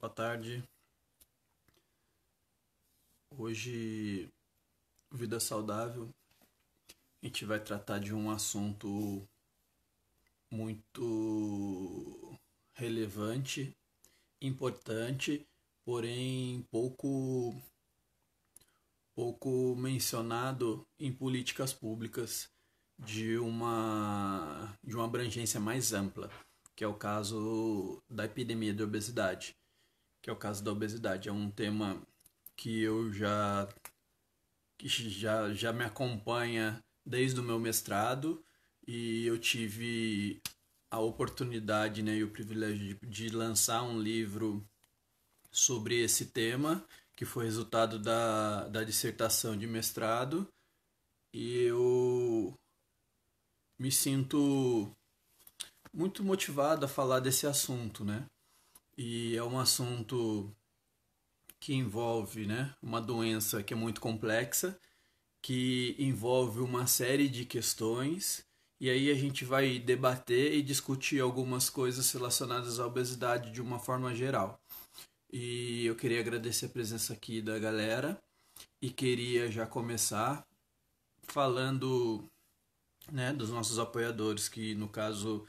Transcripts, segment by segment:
Boa tarde. Hoje, Vida Saudável, a gente vai tratar de um assunto muito relevante, importante, porém pouco pouco mencionado em políticas públicas de uma de uma abrangência mais ampla, que é o caso da epidemia de obesidade que é o caso da obesidade. É um tema que eu já que já, já me acompanha desde o meu mestrado e eu tive a oportunidade né, e o privilégio de, de lançar um livro sobre esse tema, que foi resultado da, da dissertação de mestrado. E eu me sinto muito motivado a falar desse assunto, né? e é um assunto que envolve né, uma doença que é muito complexa, que envolve uma série de questões, e aí a gente vai debater e discutir algumas coisas relacionadas à obesidade de uma forma geral. E eu queria agradecer a presença aqui da galera e queria já começar falando né, dos nossos apoiadores, que no caso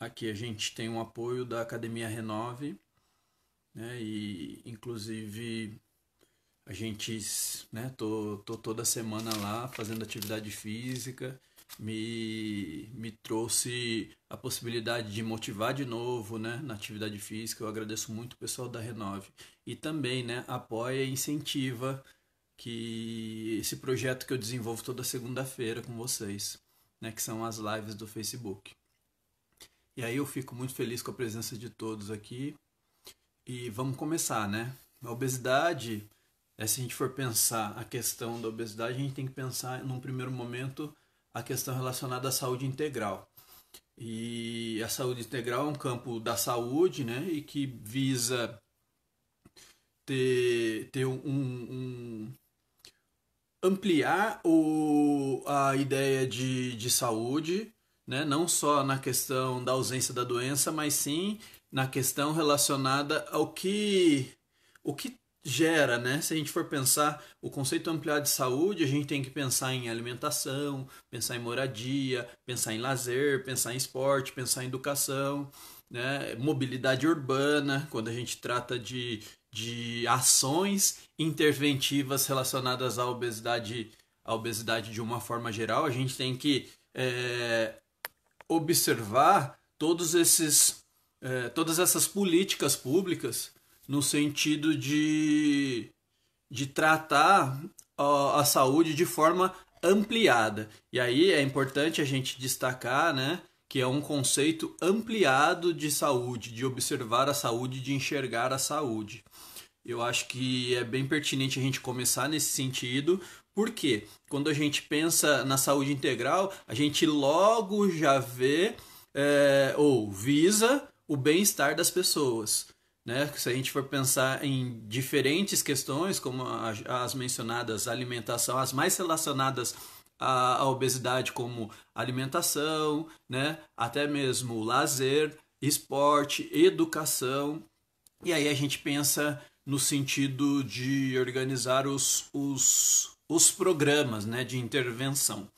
aqui a gente tem um apoio da Academia Renove, né? E inclusive a gente, né? Tô, tô toda semana lá fazendo atividade física, me, me trouxe a possibilidade de motivar de novo, né? Na atividade física, eu agradeço muito o pessoal da Renove e também, né? Apoia e incentiva que esse projeto que eu desenvolvo toda segunda-feira com vocês, né, que são as lives do Facebook. E aí eu fico muito feliz com a presença de todos aqui. E vamos começar, né? A obesidade, é, se a gente for pensar a questão da obesidade, a gente tem que pensar, num primeiro momento, a questão relacionada à saúde integral. E a saúde integral é um campo da saúde, né? E que visa ter, ter um, um ampliar o, a ideia de, de saúde, né? não só na questão da ausência da doença, mas sim na questão relacionada ao que o que gera, né? Se a gente for pensar o conceito ampliado de saúde, a gente tem que pensar em alimentação, pensar em moradia, pensar em lazer, pensar em esporte, pensar em educação, né? Mobilidade urbana, quando a gente trata de, de ações interventivas relacionadas à obesidade, à obesidade de uma forma geral, a gente tem que é, observar todos esses é, todas essas políticas públicas no sentido de, de tratar a, a saúde de forma ampliada. E aí é importante a gente destacar, né? que é um conceito ampliado de saúde, de observar a saúde, de enxergar a saúde. Eu acho que é bem pertinente a gente começar nesse sentido, porque quando a gente pensa na saúde integral, a gente logo já vê é, ou visa o bem-estar das pessoas. Né? Se a gente for pensar em diferentes questões, como as mencionadas, alimentação, as mais relacionadas à obesidade, como alimentação, né? até mesmo lazer, esporte, educação. E aí a gente pensa no sentido de organizar os, os, os programas né? de intervenção.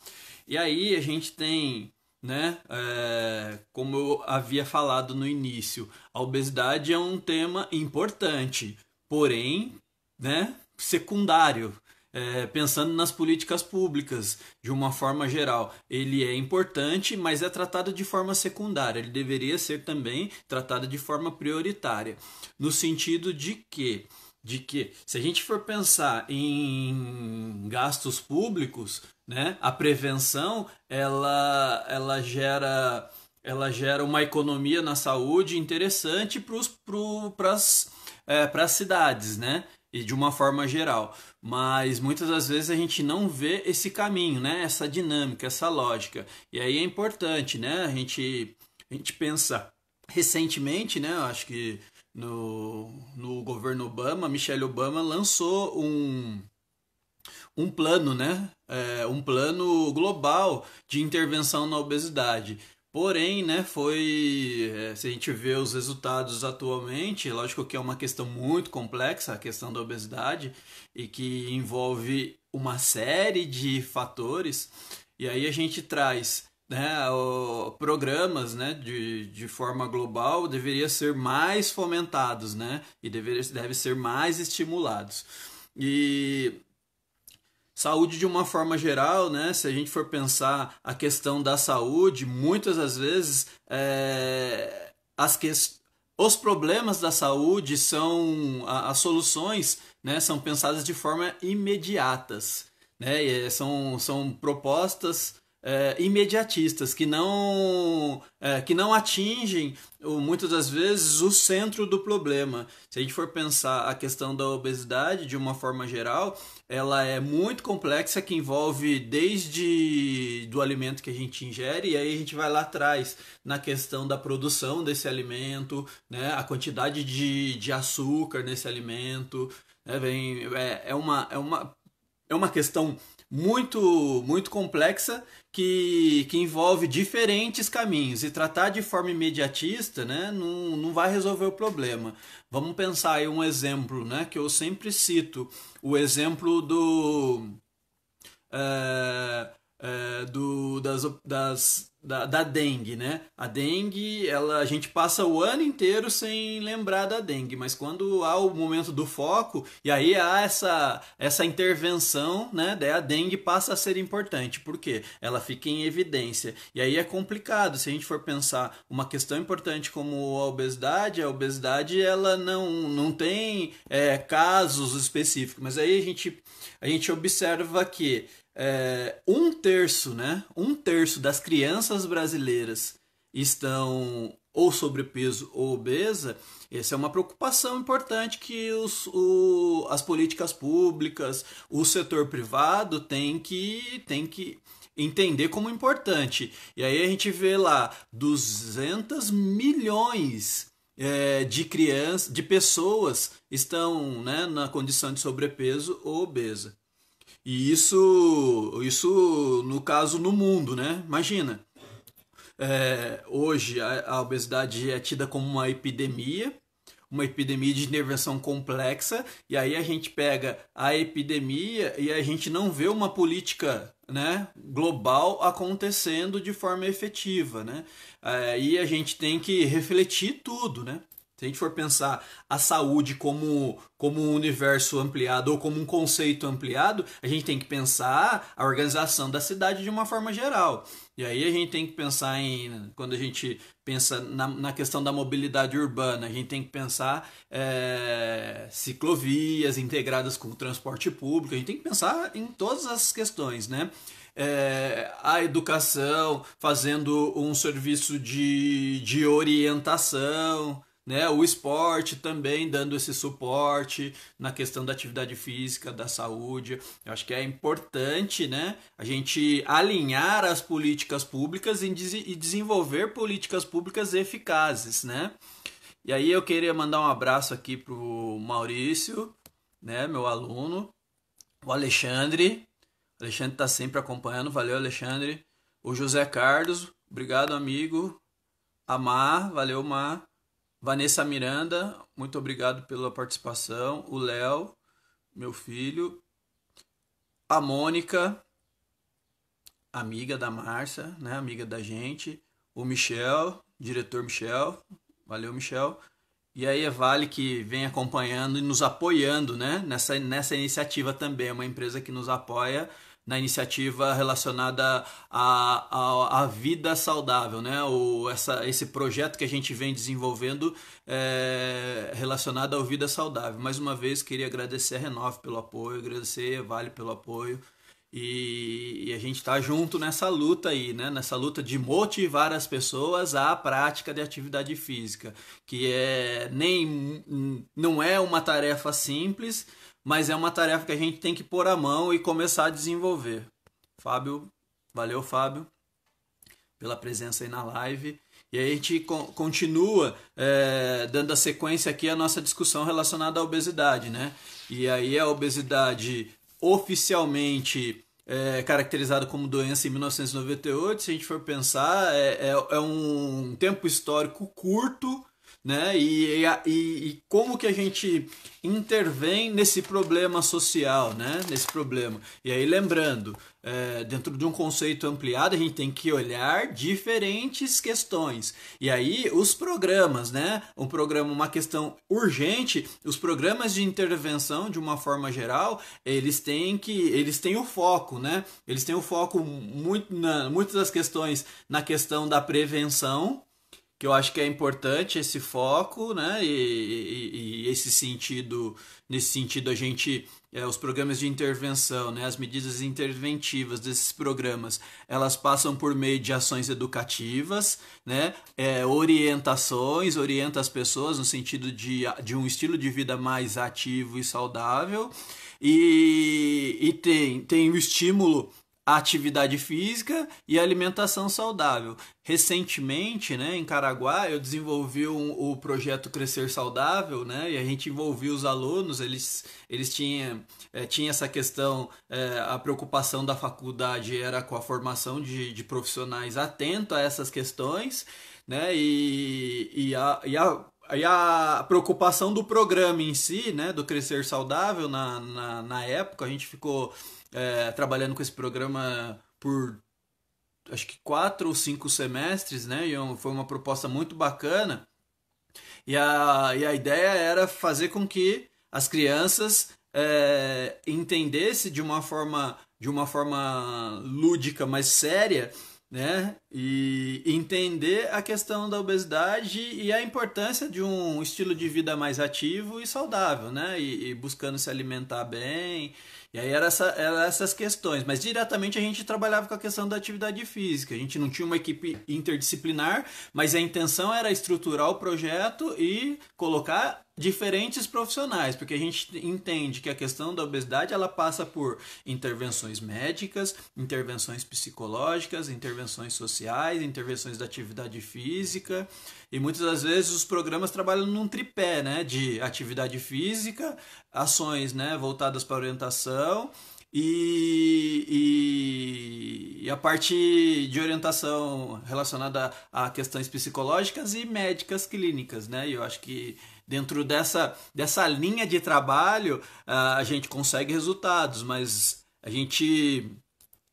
E aí a gente tem né? É, como eu havia falado no início, a obesidade é um tema importante, porém, né? Secundário. É, pensando nas políticas públicas de uma forma geral, ele é importante, mas é tratado de forma secundária. Ele deveria ser também tratado de forma prioritária, no sentido de que de que se a gente for pensar em gastos públicos, né? A prevenção ela, ela gera ela gera uma economia na saúde interessante para pro, as é, cidades, né? E de uma forma geral. Mas muitas das vezes a gente não vê esse caminho, né? Essa dinâmica, essa lógica. E aí é importante, né? A gente, a gente pensa recentemente, né? Eu acho que no, no governo Obama, Michelle Obama lançou um, um plano, né? É, um plano global de intervenção na obesidade. Porém, né, foi. É, se a gente vê os resultados atualmente, lógico que é uma questão muito complexa, a questão da obesidade, e que envolve uma série de fatores. E aí a gente traz né, o, programas né, de, de forma global deveria ser mais fomentados né, e deveria, deve ser mais estimulados. E Saúde de uma forma geral, né? Se a gente for pensar a questão da saúde, muitas das vezes é, as que, os problemas da saúde são as soluções, né? São pensadas de forma imediatas, né? E são, são propostas eh, imediatistas, que não, eh, que não atingem, muitas das vezes, o centro do problema. Se a gente for pensar a questão da obesidade de uma forma geral, ela é muito complexa, que envolve desde do alimento que a gente ingere, e aí a gente vai lá atrás na questão da produção desse alimento, né, a quantidade de, de açúcar nesse alimento, né, vem, é, é, uma, é uma é uma questão muito muito complexa que, que envolve diferentes caminhos e tratar de forma imediatista né, não, não vai resolver o problema. Vamos pensar em um exemplo né, que eu sempre cito, o exemplo do, é, é, do das, das, da, da, dengue, né? A dengue, ela, a gente passa o ano inteiro sem lembrar da dengue, mas quando há o momento do foco, e aí há essa, essa intervenção, né? Daí a dengue passa a ser importante, porque ela fica em evidência. E aí é complicado, se a gente for pensar uma questão importante como a obesidade, a obesidade ela não, não tem é, casos específicos, mas aí a gente, a gente observa que é, um terço, né? Um terço das crianças brasileiras estão ou sobrepeso ou obesa, essa é uma preocupação importante que os, o, as políticas públicas, o setor privado tem que, tem que entender como importante. E aí a gente vê lá 200 milhões é, de crianças, de pessoas estão né, na condição de sobrepeso ou obesa. E isso, isso no caso no mundo, né? Imagina. É, hoje a, a obesidade é tida como uma epidemia, uma epidemia de intervenção complexa, e aí a gente pega a epidemia e a gente não vê uma política né, global acontecendo de forma efetiva. Né? Aí é, a gente tem que refletir tudo. Né? Se a gente for pensar a saúde como, como um universo ampliado ou como um conceito ampliado, a gente tem que pensar a organização da cidade de uma forma geral. E aí a gente tem que pensar em. Quando a gente pensa na, na questão da mobilidade urbana, a gente tem que pensar é, ciclovias integradas com o transporte público, a gente tem que pensar em todas as questões, né? É, a educação, fazendo um serviço de, de orientação né? O esporte também dando esse suporte na questão da atividade física, da saúde. Eu acho que é importante, né? A gente alinhar as políticas públicas e, desenvolver políticas públicas eficazes, né? E aí eu queria mandar um abraço aqui pro Maurício, né, meu aluno, o Alexandre. O Alexandre tá sempre acompanhando, valeu Alexandre. O José Carlos, obrigado amigo. A Mar, valeu Mar. Vanessa Miranda, muito obrigado pela participação. O Léo, meu filho. A Mônica, amiga da Márcia, né? Amiga da gente. O Michel, diretor Michel. Valeu, Michel. E aí a Vale que vem acompanhando e nos apoiando né? nessa, nessa iniciativa também. É uma empresa que nos apoia na iniciativa relacionada à, à, vida saudável, né? O, essa, esse projeto que a gente vem desenvolvendo é, relacionado à vida saudável. Mais uma vez, queria agradecer a Renove pelo apoio, agradecer a Vale pelo apoio, e, e a gente está junto nessa luta aí, né? Nessa luta de motivar as pessoas à prática de atividade física, que é nem não é uma tarefa simples, mas é uma tarefa que a gente tem que pôr a mão e começar a desenvolver. Fábio, valeu Fábio pela presença aí na live. E aí a gente continua é, dando a sequência aqui à nossa discussão relacionada à obesidade, né? E aí a obesidade oficialmente é, caracterizado como doença em 1998, se a gente for pensar, é, é, é um tempo histórico curto né? E, e, e, como que a gente intervém nesse problema social, né? Nesse problema. E aí lembrando, é, dentro de um conceito ampliado, a gente tem que olhar diferentes questões. E aí os programas, né? Um programa, uma questão urgente, os programas de intervenção, de uma forma geral, eles têm que, eles têm o foco, né? Eles têm o foco muito na, muitas das questões na questão da prevenção que eu acho que é importante esse foco, né? E, e, e esse sentido, nesse sentido a gente, é, os programas de intervenção, né? As medidas interventivas desses programas, elas passam por meio de ações educativas, né? É, orientações, orienta as pessoas no sentido de, de um estilo de vida mais ativo e saudável. E, e tem, tem o estímulo a atividade física e a alimentação saudável. Recentemente, né, em Caraguá, eu desenvolvi um, o projeto Crescer Saudável, né, e a gente envolvia os alunos, eles, eles tinham é, tinha essa questão, é, a preocupação da faculdade era com a formação de, de profissionais atento a essas questões, né, e, e, a, e a aí a preocupação do programa em si, né, do Crescer Saudável, na, na, na época, a gente ficou é, trabalhando com esse programa por acho que quatro ou cinco semestres, né, e é foi uma proposta muito bacana. E a, e a ideia era fazer com que as crianças é, entendessem de uma forma de uma forma lúdica, mas séria, né? E entender a questão da obesidade e a importância de um estilo de vida mais ativo e saudável, né? E, e buscando se alimentar bem e aí eram essa, era essas questões, mas diretamente a gente trabalhava com a questão da atividade física. A gente não tinha uma equipe interdisciplinar, mas a intenção era estruturar o projeto e colocar diferentes profissionais, porque a gente entende que a questão da obesidade ela passa por intervenções médicas, intervenções psicológicas, intervenções sociais, intervenções da atividade física. E muitas das vezes os programas trabalham num tripé, né? De atividade física, ações né, voltadas para orientação e, e, e, a parte de orientação relacionada a, questões psicológicas e médicas clínicas, né? E eu acho que dentro dessa, dessa linha de trabalho ah, a gente consegue resultados, mas a gente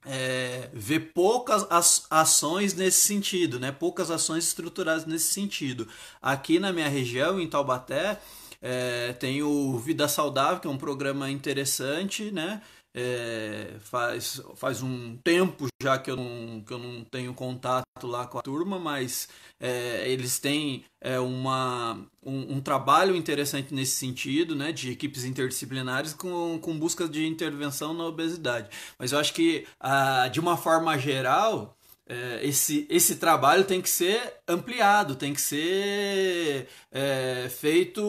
é, vê poucas ações nesse sentido, né? poucas ações estruturadas nesse sentido. Aqui na minha região, em Taubaté, é, tem o Vida Saudável, que é um programa interessante, né? É, faz, faz um tempo já que eu, não, que eu não tenho contato lá com a turma, mas é, eles têm é, uma, um, um, trabalho interessante nesse sentido, né, de equipes interdisciplinares com, com busca de intervenção na obesidade. Mas eu acho que, ah, de uma forma geral, é, esse, esse trabalho tem que ser ampliado, tem que ser é, feito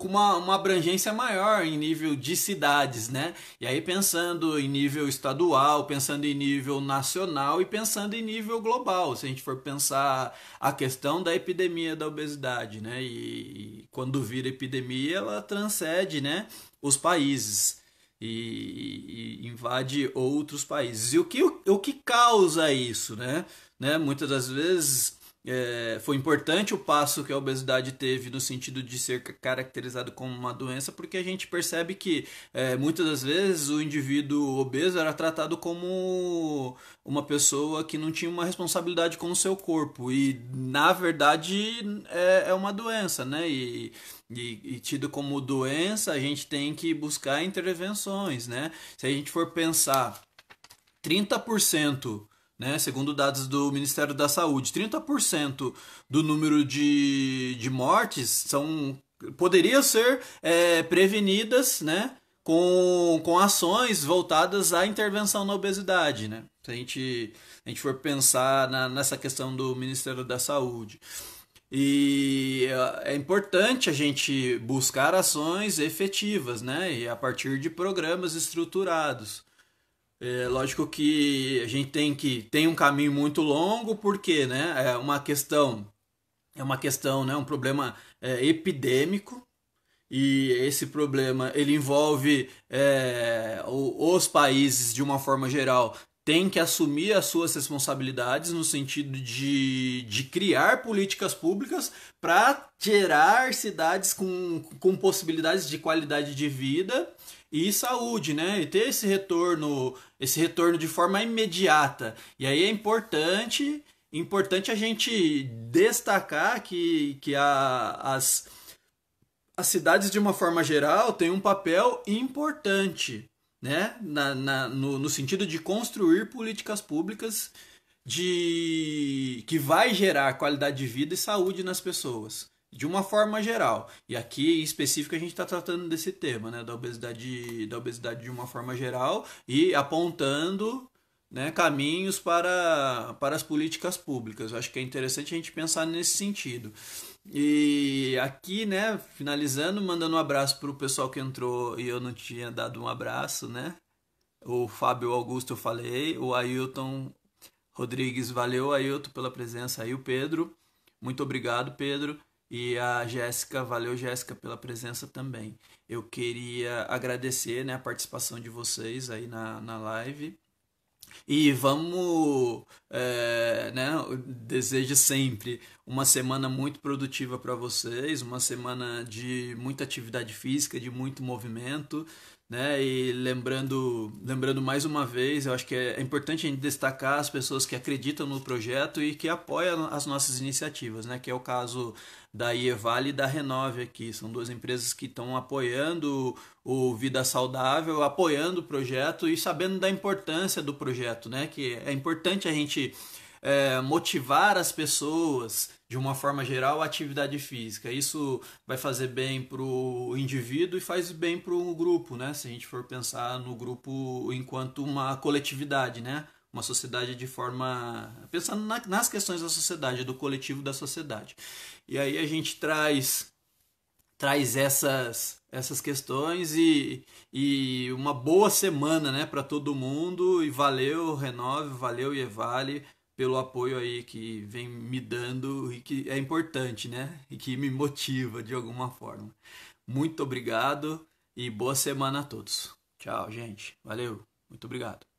com uma, uma abrangência maior em nível de cidades, né? E aí pensando em nível estadual, pensando em nível nacional e pensando em nível global, se a gente for pensar a questão da epidemia da obesidade, né? E, e quando vira epidemia, ela transcende, né? Os países e, e invade outros países. E o que, o, o que causa isso, né? né? Muitas das vezes é, foi importante o passo que a obesidade teve no sentido de ser caracterizado como uma doença, porque a gente percebe que é, muitas das vezes o indivíduo obeso era tratado como uma pessoa que não tinha uma responsabilidade com o seu corpo, e na verdade é, é uma doença, né? E, e, e, tido como doença, a gente tem que buscar intervenções, né? Se a gente for pensar 30% né? Segundo dados do Ministério da Saúde, 30% do número de, de mortes são poderiam ser é, prevenidas, né? Com, com ações voltadas à intervenção na obesidade, né? Se a gente, a gente for pensar na, nessa questão do Ministério da Saúde. E é, é importante a gente buscar ações efetivas, né? E a partir de programas estruturados. É lógico que a gente tem que tem um caminho muito longo porque, né, é uma questão é uma questão, né, um problema é, epidêmico e esse problema ele envolve é, o, os países de uma forma geral têm que assumir as suas responsabilidades no sentido de, de criar políticas públicas para gerar cidades com, com possibilidades de qualidade de vida e saúde, né? E ter esse retorno, esse retorno de forma imediata. E aí é importante, importante a gente destacar que, que a, as, as cidades, de uma forma geral, têm um papel importante, né? Na, na no, no sentido de construir políticas públicas de que vai gerar qualidade de vida e saúde nas pessoas de uma forma geral. E aqui em específico a gente está tratando desse tema, né, da obesidade, da obesidade de uma forma geral e apontando né, caminhos para, para as políticas públicas. Eu acho que é interessante a gente pensar nesse sentido. E aqui, né, finalizando, mandando um abraço para o pessoal que entrou e eu não tinha dado um abraço, né? O Fábio Augusto eu falei, o Ailton Rodrigues, valeu Ailton pela presença aí, o Pedro. Muito obrigado, Pedro. E a Jéssica, valeu Jéssica pela presença também. Eu queria agradecer né, a participação de vocês aí na, na live. E vamos, é, né, desejo sempre uma semana muito produtiva para vocês, uma semana de muita atividade física, de muito movimento, né? E lembrando, lembrando mais uma vez, eu acho que é, é importante a gente destacar as pessoas que acreditam no projeto e que apoiam as nossas iniciativas, né? Que é o caso da Ievale e da Renove aqui, são duas empresas que estão apoiando o Vida Saudável, apoiando o projeto e sabendo da importância do projeto, né? Que é importante a gente é, motivar as pessoas, de uma forma geral, a atividade física. Isso vai fazer bem para o indivíduo e faz bem para o grupo, né? Se a gente for pensar no grupo enquanto uma coletividade, né? Uma sociedade de forma. pensando na, nas questões da sociedade, do coletivo da sociedade. E aí a gente traz traz essas essas questões e, e uma boa semana né, para todo mundo. E valeu, Renove, valeu, e vale pelo apoio aí que vem me dando e que é importante, né? E que me motiva de alguma forma. Muito obrigado e boa semana a todos. Tchau, gente. Valeu. Muito obrigado.